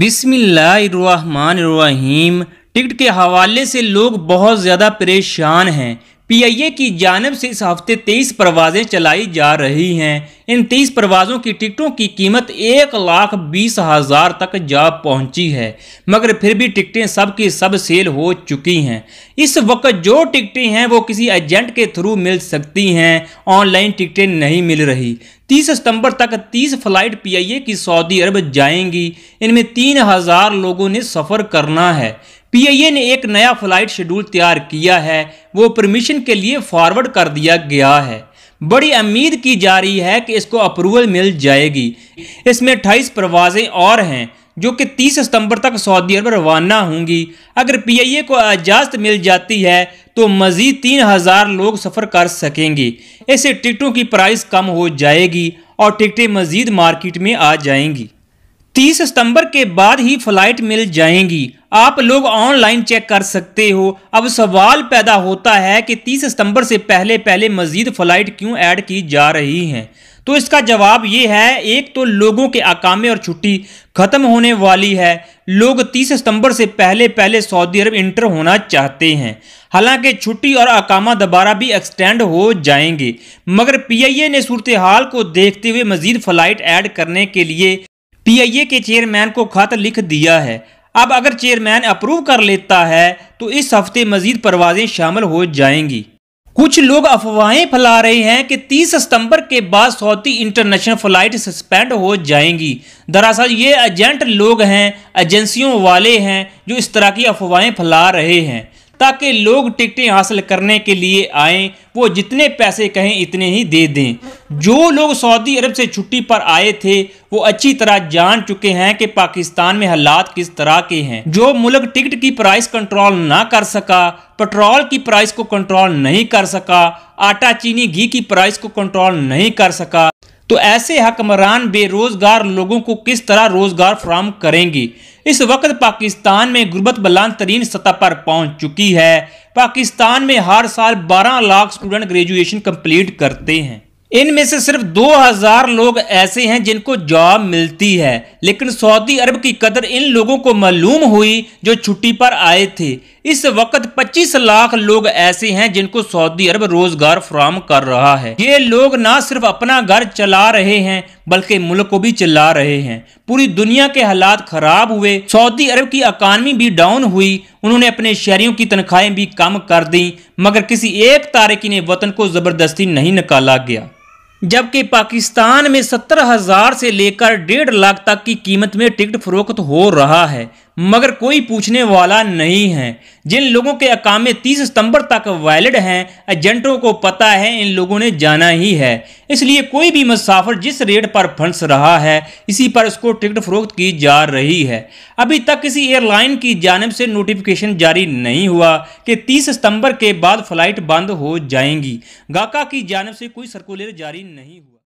बिसमीम टिकट के हवाले से लोग बहुत ज़्यादा परेशान हैं पीआईए की जानब से इस हफ्ते तेईस परवाजें चलाई जा रही हैं इन तेईस परवाजों की टिकटों की कीमत एक लाख बीस हज़ार तक जा पहुंची है मगर फिर भी टिकटें सब की सब सेल हो चुकी हैं इस वक्त जो टिकटें हैं वो किसी एजेंट के थ्रू मिल सकती हैं ऑनलाइन टिकटें नहीं मिल रही 30 सितंबर तक 30 फ्लाइट पीआईए की सऊदी अरब जाएंगी इनमें तीन हज़ार लोगों ने सफ़र करना है पीआईए ने एक नया फ्लाइट शेड्यूल तैयार किया है वो परमिशन के लिए फॉरवर्ड कर दिया गया है बड़ी उम्मीद की जा रही है कि इसको अप्रूवल मिल जाएगी इसमें अट्ठाईस प्रवाजें और हैं जो कि 30 सितंबर तक सऊदी अरब रवाना होंगी अगर पीआईए को इजाज़त मिल जाती है तो मज़ीद तीन हज़ार लोग सफ़र कर सकेंगे इससे टिकटों की प्राइस कम हो जाएगी और टिकटें मज़ीद मार्केट में आ जाएंगी 30 सितंबर के बाद ही फ़्लाइट मिल जाएंगी आप लोग ऑनलाइन चेक कर सकते हो अब सवाल पैदा होता है कि 30 सितंबर से पहले पहले मजीद फ्लाइट क्यों ऐड की जा रही हैं तो इसका जवाब ये है एक तो लोगों के अकामे और छुट्टी ख़त्म होने वाली है लोग 30 सितंबर से पहले पहले सऊदी अरब इंटर होना चाहते हैं हालांकि छुट्टी और अकामा दोबारा भी एक्सटेंड हो जाएंगे मगर पी ने सूरत हाल को देखते हुए मजीद फ्लाइट ऐड करने के लिए पीआईए के चेयरमैन को खत लिख दिया है अब अगर चेयरमैन अप्रूव कर लेता है तो इस हफ्ते मजीद परवाजें शामिल हो जाएंगी कुछ लोग अफवाहें फैला रहे हैं कि 30 सितंबर के बाद सऊदी इंटरनेशनल फ़्लाइट सस्पेंड हो जाएंगी दरअसल ये एजेंट लोग हैं एजेंसियों वाले हैं जो इस तरह की अफवाहें फैला रहे हैं ताकि लोग टिकटें हासिल करने के लिए आएँ वो जितने पैसे कहें इतने ही दे दें जो लोग सऊदी अरब से छुट्टी पर आए थे वो अच्छी तरह जान चुके हैं कि पाकिस्तान में हालात किस तरह के हैं जो मुल्क टिकट की प्राइस कंट्रोल ना कर सका पेट्रोल की प्राइस को कंट्रोल नहीं कर सका आटा चीनी घी की प्राइस को कंट्रोल नहीं कर सका तो ऐसे हकमरान बेरोजगार लोगों को किस तरह रोजगार फ्राहम करेंगे इस वक्त पाकिस्तान में गुर्बत बलान तरीन सतह पर पहुंच चुकी है पाकिस्तान में हर साल 12 लाख स्टूडेंट ग्रेजुएशन कंप्लीट करते हैं इनमें से सिर्फ 2000 लोग ऐसे हैं जिनको जॉब मिलती है लेकिन सऊदी अरब की कदर इन लोगों को मालूम हुई जो छुट्टी पर आए थे इस वक्त 25 लाख लोग ऐसे हैं जिनको सऊदी अरब रोजगार फ्राहम कर रहा है ये लोग ना सिर्फ अपना घर चला रहे हैं बल्कि मुल्क को भी चला रहे हैं पूरी दुनिया के हालात खराब हुए सऊदी अरब की अकानमी भी डाउन हुई उन्होंने अपने शहरियों की तनख्वाहें भी कम कर दी मगर किसी एक तारकी ने वतन को जबरदस्ती नहीं निकाला गया जबकि पाकिस्तान में सत्तर हज़ार से लेकर डेढ़ लाख तक की कीमत में टिकट फरोख्त हो रहा है मगर कोई पूछने वाला नहीं है जिन लोगों के अकामे 30 सितंबर तक वैलिड हैं एजेंटों को पता है इन लोगों ने जाना ही है इसलिए कोई भी मुसाफिर जिस रेट पर फंस रहा है इसी पर उसको टिकट फरोख्त की जा रही है अभी तक किसी एयरलाइन की जानब से नोटिफिकेशन जारी नहीं हुआ कि 30 सितंबर के बाद फ्लाइट बंद हो जाएंगी गाका की जानब से कोई सर्कुलर जारी नहीं हुआ